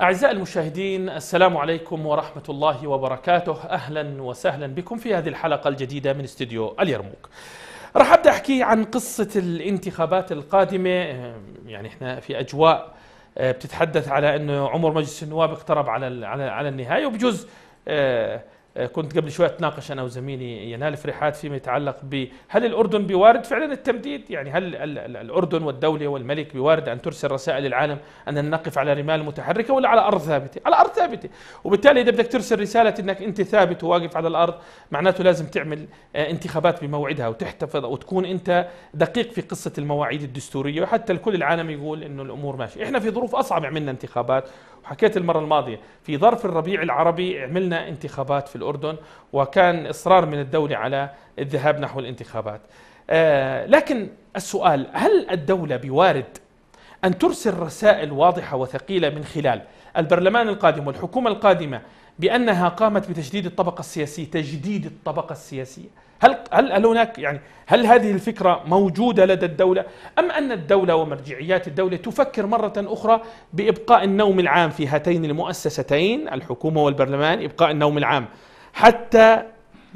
أعزائي المشاهدين السلام عليكم ورحمة الله وبركاته أهلا وسهلا بكم في هذه الحلقة الجديدة من استديو اليرموك راح أبدأ أحكي عن قصة الانتخابات القادمة يعني إحنا في أجواء أه، بتتحدث على أنه عمر مجلس النواب اقترب على على النهاية وبجوز أه، آه، كنت قبل شوية أتناقش أنا وزميلي ينال فريحات فيما يتعلق ب هل الأردن بوارد فعلا التمديد يعني هل الأردن والدولة والملك بوارد أن ترسل رسائل للعالم أننا نقف على رمال متحركة ولا على أرض ثابتة على أرض ثابتة وبالتالي إذا بدك ترسل رسالة أنك أنت ثابت وواقف على الأرض معناته لازم تعمل آه، انتخابات بموعدها وتحتفظ وتكون أنت دقيق في قصة المواعيد الدستورية وحتى الكل العالم يقول أنه الأمور ماشية إحنا في ظروف أصعب عملنا انتخابات وحكيت المرة الماضية في ظرف الربيع العربي عملنا انتخابات في الأردن الأردن وكان إصرار من الدولة على الذهاب نحو الانتخابات آه، لكن السؤال هل الدولة بوارد أن ترسل رسائل واضحة وثقيلة من خلال البرلمان القادم والحكومة القادمة بأنها قامت بتجديد الطبقة السياسية تجديد الطبقة السياسية هل, هل, هل هناك يعني هل هذه الفكرة موجودة لدى الدولة أم أن الدولة ومرجعيات الدولة تفكر مرة أخرى بإبقاء النوم العام في هاتين المؤسستين الحكومة والبرلمان إبقاء النوم العام حتى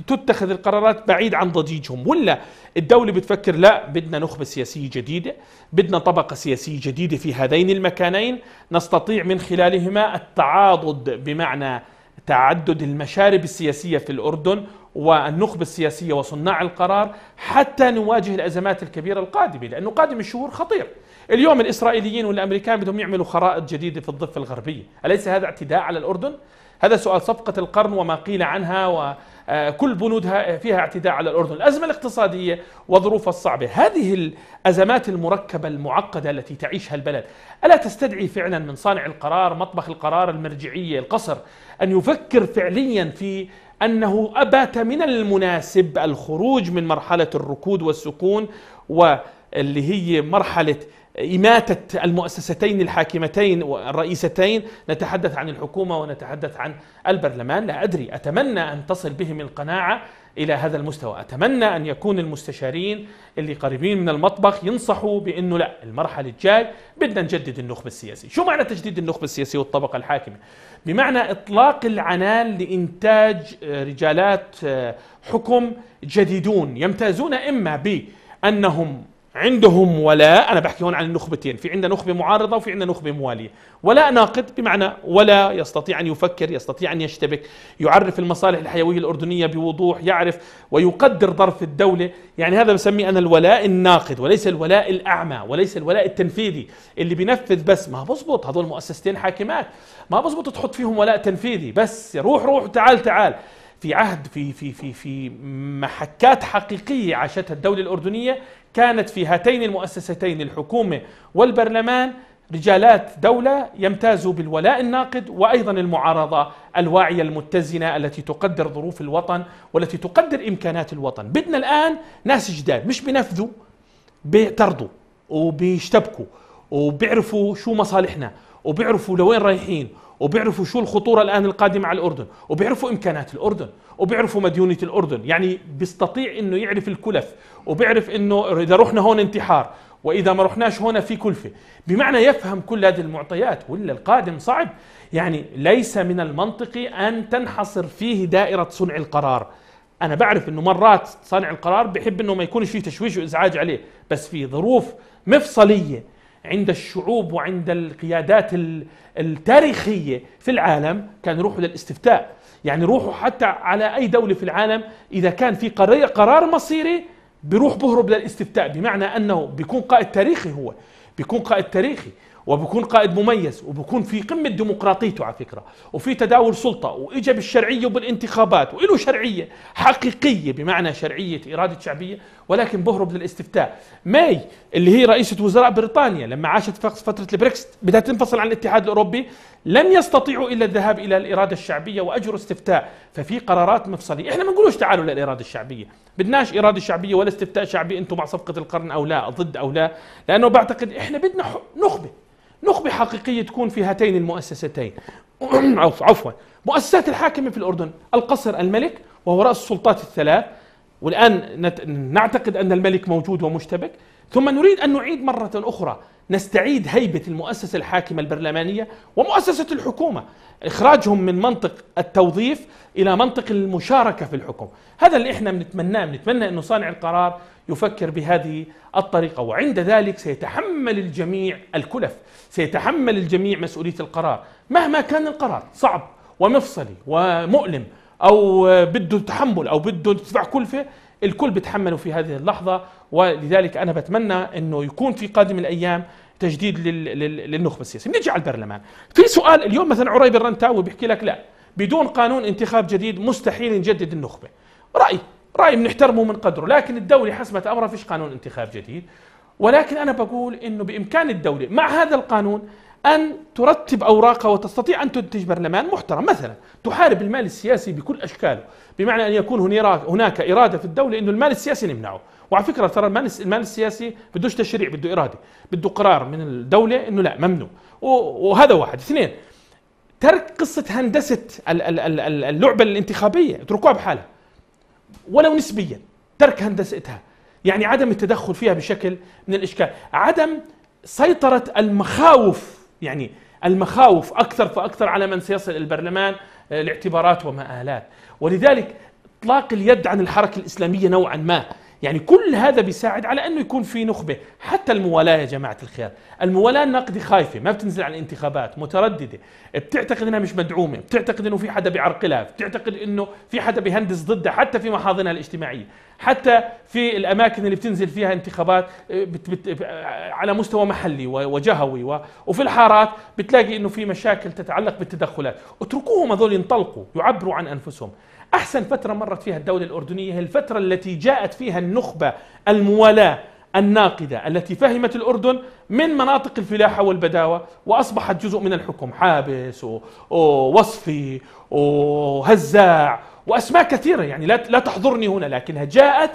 تتخذ القرارات بعيد عن ضجيجهم ولا الدولة بتفكر لا بدنا نخبة سياسية جديدة بدنا طبقة سياسية جديدة في هذين المكانين نستطيع من خلالهما التعاضد بمعنى تعدد المشارب السياسية في الأردن والنخبة السياسية وصناع القرار حتى نواجه الأزمات الكبيرة القادمة لأنه قادم الشهور خطير اليوم الإسرائيليين والأمريكان بدهم يعملوا خرائط جديدة في الضفة الغربية أليس هذا اعتداء على الأردن؟ هذا سؤال صفقة القرن وما قيل عنها وكل آه، بنودها فيها اعتداء على الأردن الأزمة الاقتصادية وظروفها الصعبة هذه الأزمات المركبة المعقدة التي تعيشها البلد ألا تستدعي فعلا من صانع القرار مطبخ القرار المرجعية القصر أن يفكر فعليا في أنه أبات من المناسب الخروج من مرحلة الركود والسكون واللي هي مرحلة إماتة المؤسستين الحاكمتين الرئيستين نتحدث عن الحكومة ونتحدث عن البرلمان لا أدري أتمنى أن تصل بهم القناعة إلى هذا المستوى أتمنى أن يكون المستشارين اللي قريبين من المطبخ ينصحوا بأنه لا المرحلة الجاي بدنا نجدد النخبة السياسية شو معنى تجديد النخبة السياسية والطبقة الحاكمة؟ بمعنى إطلاق العنان لإنتاج آه، رجالات آه، حكم جديدون يمتازون إما بأنهم عندهم ولاء انا بحكي هون عن النخبتين في عندنا نخبه معارضه وفي عندنا نخبه مواليه ولاء ناقد بمعنى ولا يستطيع ان يفكر يستطيع ان يشتبك يعرف المصالح الحيويه الاردنيه بوضوح يعرف ويقدر ظرف الدوله يعني هذا بسميه انا الولاء الناقد وليس الولاء الاعمى وليس الولاء التنفيذي اللي بينفذ بس ما بزبط هذول مؤسستين حاكمات ما بزبط تحط فيهم ولاء تنفيذي بس روح روح تعال تعال في عهد في في في في محكات حقيقيه عاشتها الدوله الاردنيه كانت في هاتين المؤسستين الحكومه والبرلمان رجالات دولة يمتازوا بالولاء الناقد وأيضا المعارضة الواعية المتزنة التي تقدر ظروف الوطن والتي تقدر إمكانات الوطن بدنا الآن ناس جداد مش بنفذوا بترضوا وبيشتبكوا وبيعرفوا شو مصالحنا وبيعرفوا لوين رايحين وبيعرفوا شو الخطورة الآن القادمة على الأردن وبيعرفوا إمكانات الأردن وبيعرفوا مديونة الأردن يعني بيستطيع أنه يعرف الكلف وبيعرف أنه إذا رحنا هون انتحار وإذا ما رحناش هون في كلفة بمعنى يفهم كل هذه المعطيات ولا القادم صعب يعني ليس من المنطقي أن تنحصر فيه دائرة صنع القرار أنا بعرف أنه مرات صانع القرار بحب أنه ما يكونش فيه تشويش وإزعاج عليه بس في ظروف مفصلية عند الشعوب وعند القيادات التاريخية في العالم كان يروحوا للاستفتاء يعني روحوا حتى على أي دولة في العالم إذا كان في قرار مصيري بيروح بهرب للاستفتاء بمعنى أنه بيكون قائد تاريخي هو بيكون قائد تاريخي وبكون قائد مميز وبكون في قمة ديمقراطيته على فكرة وفي تداول سلطة وإجا بالشرعية وبالانتخابات وإله شرعية حقيقية بمعنى شرعية إرادة شعبية ولكن بهرب للاستفتاء ماي اللي هي رئيسة وزراء بريطانيا لما عاشت فترة البريكس بدها تنفصل عن الاتحاد الأوروبي لم يستطيعوا إلا الذهاب إلى الإرادة الشعبية وأجروا استفتاء ففي قرارات مفصلية إحنا ما نقولوش تعالوا للإرادة الشعبية بدناش إرادة شعبية ولا استفتاء شعبي أنتم مع صفقة القرن أو لا ضد أو لا لأنه بعتقد إحنا بدنا نخبة نخبة حقيقية تكون في هاتين المؤسستين عفوا مؤسسات الحاكمة في الأردن القصر الملك وهو رأس السلطات الثلاث والآن نعتقد أن الملك موجود ومشتبك ثم نريد أن نعيد مرة أخرى نستعيد هيبة المؤسسة الحاكمة البرلمانية ومؤسسة الحكومة إخراجهم من منطق التوظيف إلى منطق المشاركة في الحكم هذا اللي إحنا بنتمناه بنتمنى أنه صانع القرار يفكر بهذه الطريقة وعند ذلك سيتحمل الجميع الكلف سيتحمل الجميع مسؤولية القرار مهما كان القرار صعب ومفصلي ومؤلم او بده تحمل او بده تدفع كلفه الكل بتحملوا في هذه اللحظه ولذلك انا بتمنى انه يكون في قادم الايام تجديد للنخبه السياسيه بنرجع على البرلمان في سؤال اليوم مثلا عريب الرنتاوي بيحكي لك لا بدون قانون انتخاب جديد مستحيل نجدد النخبه راي راي بنحترمه من قدره لكن الدوله حسمت امرها فيش قانون انتخاب جديد ولكن انا بقول انه بامكان الدوله مع هذا القانون أن ترتب أوراقها وتستطيع أن تنتج برلمان محترم مثلا تحارب المال السياسي بكل أشكاله بمعنى أن يكون هناك إرادة في الدولة أنه المال السياسي نمنعه وعلى فكرة ترى المال السياسي بدوش تشريع بده إرادة بده قرار من الدولة أنه لا ممنوع وهذا واحد اثنين ترك قصة هندسة اللعبة الانتخابية اتركوها بحالها ولو نسبيا ترك هندستها يعني عدم التدخل فيها بشكل من الإشكال عدم سيطرة المخاوف يعني المخاوف اكثر فاكثر على من سيصل البرلمان آه، الاعتبارات ومآلات ولذلك اطلاق اليد عن الحركه الاسلاميه نوعا ما يعني كل هذا بيساعد على انه يكون في نخبه حتى الموالاه يا جماعه الخير الموالاه النقدي خايفه ما بتنزل على الانتخابات متردده بتعتقد انها مش مدعومه بتعتقد انه في حدا بيعرقلها بتعتقد انه في حدا بيهندس ضدها حتى في محاضنها الاجتماعيه حتى في الاماكن اللي بتنزل فيها انتخابات آه، بت بت آه، على مستوى محلي وجهوي وفي الحارات بتلاقي انه في مشاكل تتعلق بالتدخلات اتركوهم هذول ينطلقوا يعبروا عن انفسهم احسن فتره مرت فيها الدوله الاردنيه هي الفتره التي جاءت فيها النخبه الموالاه الناقدة التي فهمت الأردن من مناطق الفلاحة والبداوة وأصبحت جزء من الحكم حابس ووصفي وهزاع واسماء كثيره يعني لا لا تحضرني هنا لكنها جاءت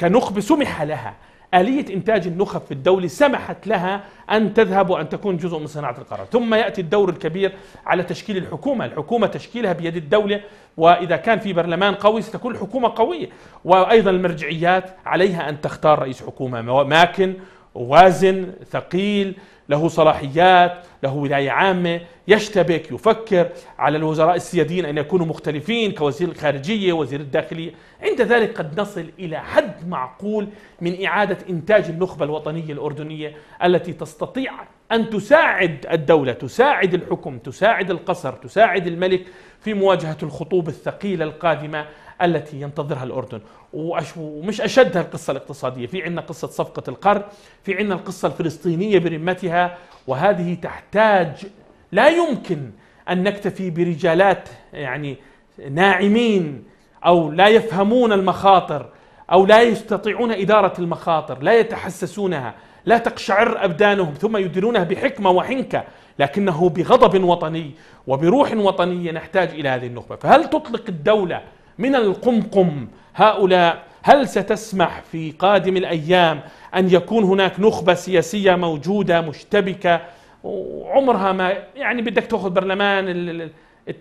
كنخبه سمح لها آلية إنتاج النخب في الدولة سمحت لها أن تذهب وأن تكون جزء من صناعة القرار ثم يأتي الدور الكبير على تشكيل الحكومة الحكومة تشكيلها بيد الدولة وإذا كان في برلمان قوي ستكون الحكومة قوية وأيضا المرجعيات عليها أن تختار رئيس حكومة ماكن وازن ثقيل له صلاحيات له ولاية عامة يشتبك يفكر على الوزراء السياديين أن يكونوا مختلفين كوزير الخارجية وزير الداخلية عند ذلك قد نصل إلى حد معقول من إعادة إنتاج النخبة الوطنية الأردنية التي تستطيع أن تساعد الدولة تساعد الحكم تساعد القصر تساعد الملك في مواجهة الخطوب الثقيلة القادمة التي ينتظرها الأردن ومش أشدها القصة الاقتصادية في عندنا قصة صفقة القرن في عندنا القصة الفلسطينية برمتها وهذه تحتاج لا يمكن أن نكتفي برجالات يعني ناعمين أو لا يفهمون المخاطر أو لا يستطيعون إدارة المخاطر لا يتحسسونها لا تقشعر أبدانهم ثم يديرونها بحكمة وحنكة لكنه بغضب وطني وبروح وطنيه نحتاج الى هذه النخبه، فهل تطلق الدوله من القمقم هؤلاء هل ستسمح في قادم الايام ان يكون هناك نخبه سياسيه موجوده مشتبكه وعمرها ما يعني بدك تاخذ برلمان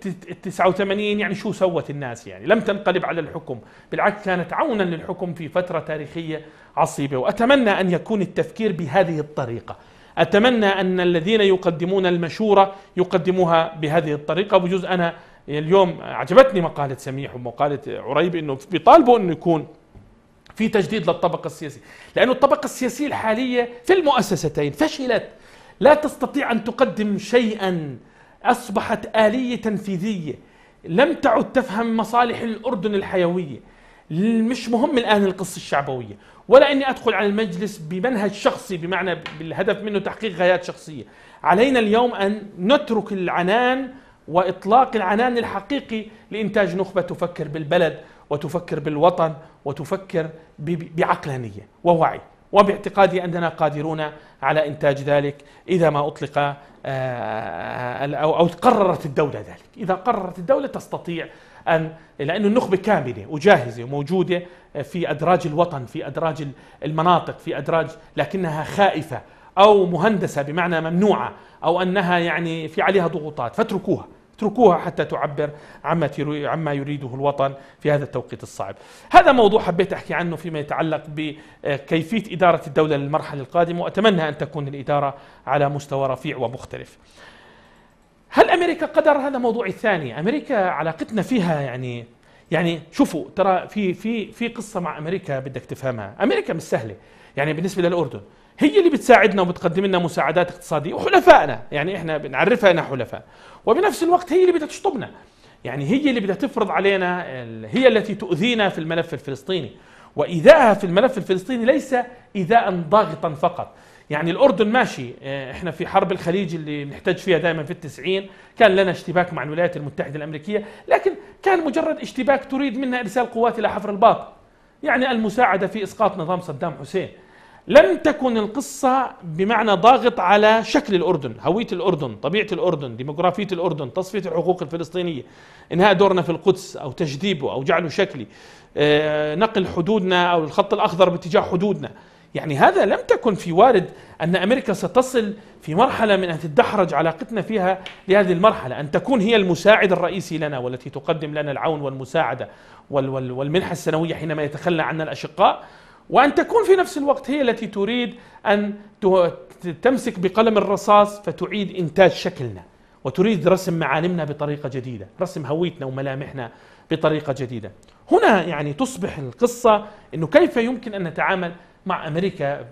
التسعة 89 يعني شو سوت الناس يعني لم تنقلب على الحكم بالعكس كانت عونا للحكم في فترة تاريخية عصيبة وأتمنى أن يكون التفكير بهذه الطريقة أتمنى أن الذين يقدمون المشورة يقدموها بهذه الطريقة بجزء أنا اليوم عجبتني مقالة سميح ومقالة عريب أنه بيطالبوا أنه يكون في تجديد للطبقة السياسية لأن الطبقة السياسية الحالية في المؤسستين فشلت لا تستطيع أن تقدم شيئا أصبحت آلية تنفيذية لم تعد تفهم مصالح الأردن الحيوية مش مهم الآن القصة الشعبوية ولا اني ادخل على المجلس بمنهج شخصي بمعنى بالهدف منه تحقيق غايات شخصيه علينا اليوم ان نترك العنان واطلاق العنان الحقيقي لانتاج نخبه تفكر بالبلد وتفكر بالوطن وتفكر بعقلانيه ووعي وباعتقادي اننا قادرون على انتاج ذلك اذا ما اطلق آه، آه، آه، او قررت الدوله ذلك، اذا قررت الدوله تستطيع أن لأنه النخبة كاملة وجاهزة وموجودة آه، في أدراج الوطن في أدراج المناطق في أدراج لكنها خائفة أو مهندسة بمعنى ممنوعة أو أنها يعني في عليها ضغوطات فاتركوها اتركوها حتى تعبر عما عما يريده الوطن في هذا التوقيت الصعب هذا موضوع حبيت أحكي عنه فيما يتعلق بكيفية آه، إدارة الدولة للمرحلة القادمة وأتمنى أن تكون الإدارة على مستوى رفيع ومختلف هل امريكا قدر هذا موضوع الثاني امريكا علاقتنا فيها يعني يعني شوفوا ترى في في في قصه مع امريكا بدك تفهمها امريكا مش سهله يعني بالنسبه للاردن هي اللي بتساعدنا وبتقدم لنا مساعدات اقتصاديه وحلفائنا يعني احنا بنعرفها انها حلفاء وبنفس الوقت هي اللي بدها تشطبنا يعني هي اللي بدها تفرض علينا هي التي تؤذينا في الملف الفلسطيني وايذائها في الملف الفلسطيني ليس ايذاء ضاغطا فقط يعني الأردن ماشي آه، احنا في حرب الخليج اللي بنحتاج فيها دائما في التسعين كان لنا اشتباك مع الولايات المتحدة الأمريكية لكن كان مجرد اشتباك تريد منها إرسال قوات إلى حفر الباطن يعني المساعدة في إسقاط نظام صدام حسين لم تكن القصة بمعنى ضاغط على شكل الأردن هوية الأردن طبيعة الأردن ديموغرافية الأردن تصفية الحقوق الفلسطينية إنهاء دورنا في القدس أو تجديبه أو جعله شكلي آه، نقل حدودنا أو الخط الأخضر باتجاه حدودنا يعني هذا لم تكن في وارد أن أمريكا ستصل في مرحلة من أن تدحرج علاقتنا فيها لهذه المرحلة أن تكون هي المساعد الرئيسي لنا والتي تقدم لنا العون والمساعدة والمنحة السنوية حينما يتخلى عنا الأشقاء وأن تكون في نفس الوقت هي التي تريد أن تمسك بقلم الرصاص فتعيد إنتاج شكلنا وتريد رسم معالمنا بطريقة جديدة رسم هويتنا وملامحنا بطريقة جديدة هنا يعني تصبح القصة أنه كيف يمكن أن نتعامل مع امريكا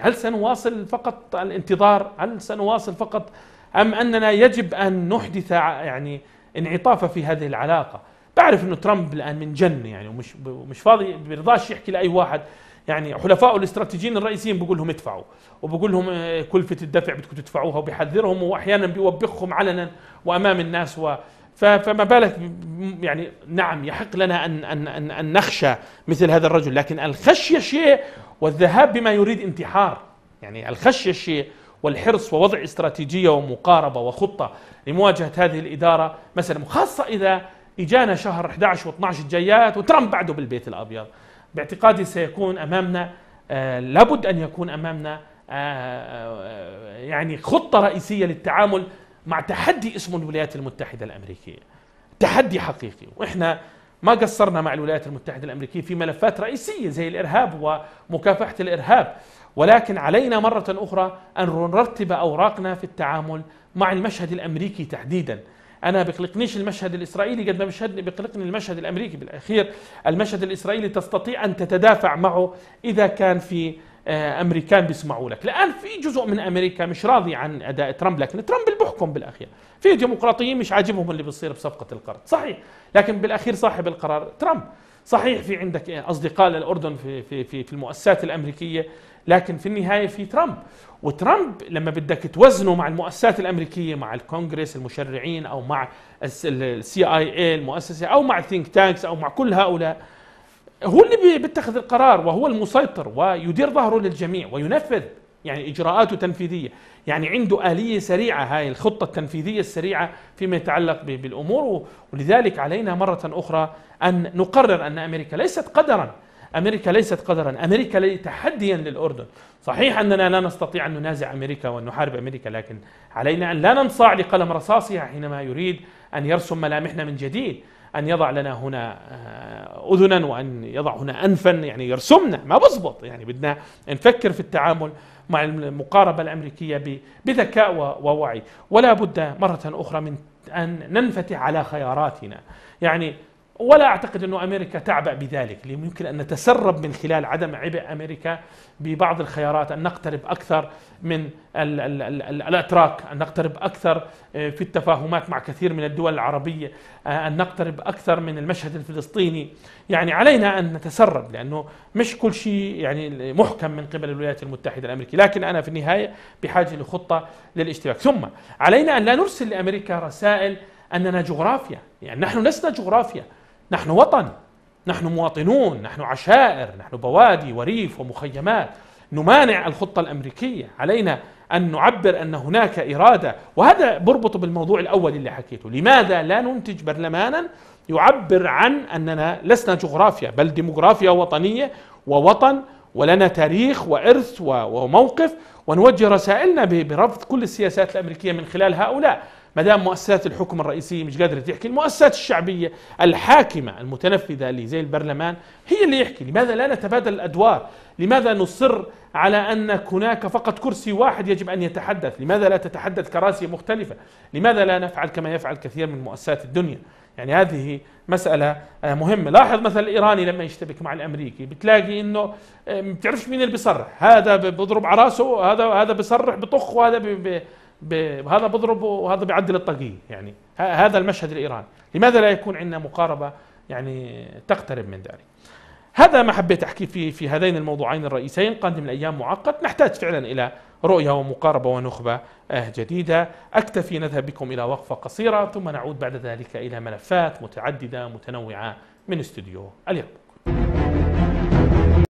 هل سنواصل فقط الانتظار؟ هل سنواصل فقط ام اننا يجب ان نحدث يعني انعطافه في هذه العلاقه؟ بعرف انه ترامب الان من جن يعني ومش مش فاضي بيرضاش يحكي لاي واحد يعني حلفائه الاستراتيجيين الرئيسيين بقول لهم ادفعوا وبقول لهم آه، كلفه الدفع بدكم تدفعوها وبيحذرهم واحيانا بيوبخهم علنا وامام الناس و فما بالك يعني نعم يحق لنا أن, أن, أن, أن نخشى مثل هذا الرجل لكن الخشية شيء والذهاب بما يريد انتحار يعني الخشية شيء والحرص ووضع استراتيجية ومقاربة وخطة لمواجهة هذه الإدارة مسألة خاصة إذا إجانا شهر 11 و12 الجايات وترامب بعده بالبيت الأبيض باعتقادي سيكون أمامنا آه لابد أن يكون أمامنا آه, آه، يعني خطة رئيسية للتعامل مع تحدي اسمه الولايات المتحدة الأمريكية تحدي حقيقي وإحنا ما قصرنا مع الولايات المتحدة الأمريكية في ملفات رئيسية زي الإرهاب ومكافحة الإرهاب ولكن علينا مرة أخرى أن نرتب أوراقنا في التعامل مع المشهد الأمريكي تحديدا أنا بقلقنيش المشهد الإسرائيلي قد ما بقلقني المشهد الأمريكي بالأخير المشهد الإسرائيلي تستطيع أن تتدافع معه إذا كان في امريكان بيسمعوا لك الان في جزء من امريكا مش راضي عن اداء ترامب لكن ترامب اللي بيحكم بالاخير في ديمقراطيين مش عاجبهم اللي بيصير بصفقه القرض صحيح لكن بالاخير صاحب القرار ترامب صحيح في عندك اصدقاء للاردن في في في, في المؤسسات الامريكيه لكن في النهايه في ترامب وترامب لما بدك توزنه مع المؤسسات الامريكيه مع الكونغرس المشرعين او مع السي اي اي المؤسسه او مع ثينك تانكس او مع كل هؤلاء هو اللي بيتخذ القرار وهو المسيطر ويدير ظهره للجميع وينفذ يعني اجراءاته تنفيذيه، يعني عنده اليه سريعه هاي الخطه التنفيذيه السريعه فيما يتعلق بالامور ولذلك علينا مره اخرى ان نقرر ان امريكا ليست قدرا امريكا ليست قدرا، امريكا لي تحديا للاردن، صحيح اننا لا نستطيع ان ننازع امريكا وان نحارب امريكا لكن علينا ان لا ننصاع لقلم رصاصها حينما يريد ان يرسم ملامحنا من جديد، أن يضع لنا هنا آه، أذنا وأن يضع هنا أنفا يعني يرسمنا ما بزبط يعني بدنا نفكر في التعامل مع المقاربة الأمريكية بذكاء ووعي ولا بد مرة أخرى من أن ننفتح على خياراتنا يعني ولا اعتقد انه امريكا تعبأ بذلك، يمكن ان نتسرب من خلال عدم عبء امريكا ببعض الخيارات ان نقترب اكثر من الـ الـ الـ الـ الاتراك، ان نقترب اكثر آه، في التفاهمات مع كثير من الدول العربيه، آه، ان نقترب اكثر من المشهد الفلسطيني، يعني علينا ان نتسرب لانه مش كل شيء يعني محكم من قبل الولايات المتحده الامريكيه، لكن انا في النهايه بحاجه لخطه للاشتباك، ثم علينا ان لا نرسل لامريكا رسائل اننا جغرافيا، يعني نحن لسنا جغرافيا، نحن وطن نحن مواطنون نحن عشائر نحن بوادي وريف ومخيمات نمانع الخطة الأمريكية علينا أن نعبر أن هناك إرادة وهذا بربط بالموضوع الأول اللي حكيته لماذا لا ننتج برلمانا يعبر عن أننا لسنا جغرافيا بل ديموغرافيا وطنية ووطن ولنا تاريخ وإرث وموقف ونوجه رسائلنا برفض كل السياسات الأمريكية من خلال هؤلاء ما دام مؤسسات الحكم الرئيسيه مش قادره تحكي المؤسسات الشعبيه الحاكمه المتنفذه اللي زي البرلمان هي اللي يحكي لماذا لا نتبادل الادوار لماذا نصر على ان هناك فقط كرسي واحد يجب ان يتحدث لماذا لا تتحدث كراسي مختلفه لماذا لا نفعل كما يفعل كثير من مؤسسات الدنيا يعني هذه مسألة آه، مهمة لاحظ مثلا الإيراني لما يشتبك مع الأمريكي بتلاقي إنه ما آه، بتعرفش مين اللي بيصرح هذا بضرب على راسه هذا هذا بيصرح بطخ وهذا هذا بضرب وهذا بيعدل الطاقية يعني هذا المشهد الإيراني لماذا لا يكون عندنا مقاربة يعني تقترب من ذلك هذا ما حبيت أحكي في في هذين الموضوعين الرئيسيين قادم الأيام معقد نحتاج فعلا إلى رؤية ومقاربة ونخبة آه، جديدة أكتفي نذهب بكم إلى وقفة قصيرة ثم نعود بعد ذلك إلى ملفات متعددة متنوعة من استوديو اليوم